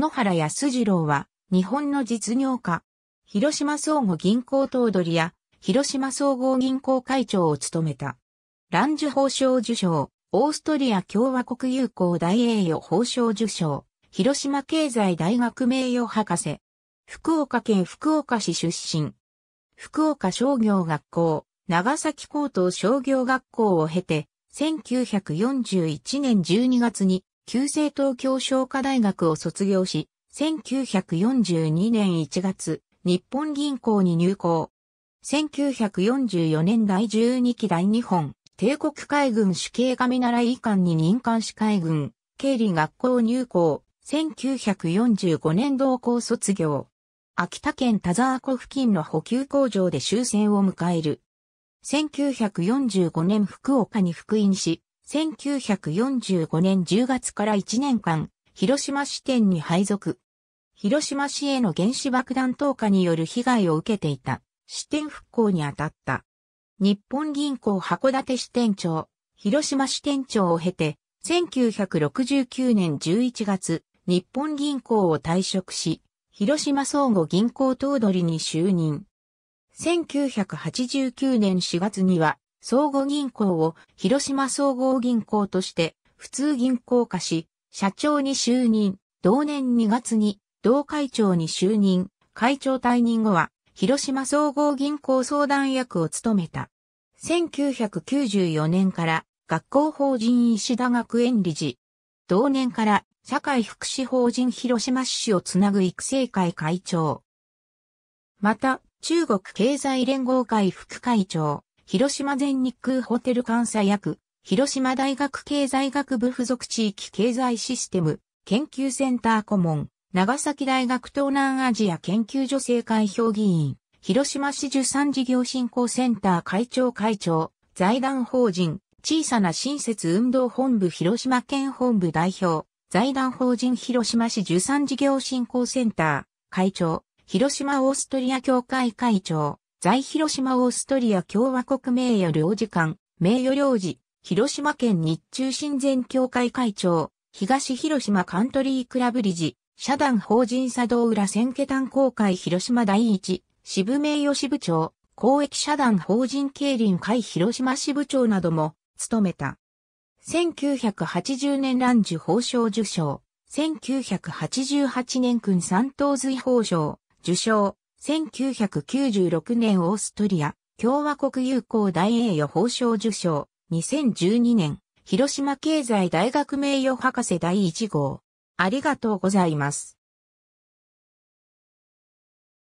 篠原康次郎は、日本の実業家、広島総合銀行頭取や、広島総合銀行会長を務めた。ランジュ法賞受賞、オーストリア共和国友好大栄誉法賞受賞、広島経済大学名誉博士。福岡県福岡市出身。福岡商業学校、長崎高等商業学校を経て、1941年12月に旧制東京商科大学を卒業し、1942年1月、日本銀行に入行。1944年第12期第2本、帝国海軍主計が習い官に任官士海軍、経理学校入校、1945年同校卒業。秋田県田沢湖付近の補給工場で終戦を迎える。1945年福岡に復員し、1945年10月から1年間、広島支店に配属。広島市への原子爆弾投下による被害を受けていた支店復興に当たった。日本銀行函館支店長、広島支店長を経て、1969年11月、日本銀行を退職し、広島相互銀行頭取に就任。1989年4月には、総合銀行を広島総合銀行として普通銀行化し、社長に就任、同年2月に同会長に就任、会長退任後は広島総合銀行相談役を務めた。1994年から学校法人石田学園理事。同年から社会福祉法人広島市をつなぐ育成会会長。また、中国経済連合会副会長、広島全日空ホテル監査役、広島大学経済学部附属地域経済システム研究センター顧問、長崎大学東南アジア研究所政会評議員、広島市受産事業振興センター会長会長、財団法人、小さな親切運動本部広島県本部代表、財団法人広島市受産事業振興センター、会長、広島オーストリア協会会長、在広島オーストリア共和国名誉領事館、名誉領事、広島県日中親善協会会長、東広島カントリークラブ理事、社団法人佐藤浦千家炭公会広島第一、支部名誉支部長、公益社団法人競輪会広島支部長なども、務めた。1980年乱受法賞受賞、1988年君三等随法賞受賞、1996年オーストリア、共和国友好大栄誉褒章受賞、2012年、広島経済大学名誉博士第1号。ありがとうございます。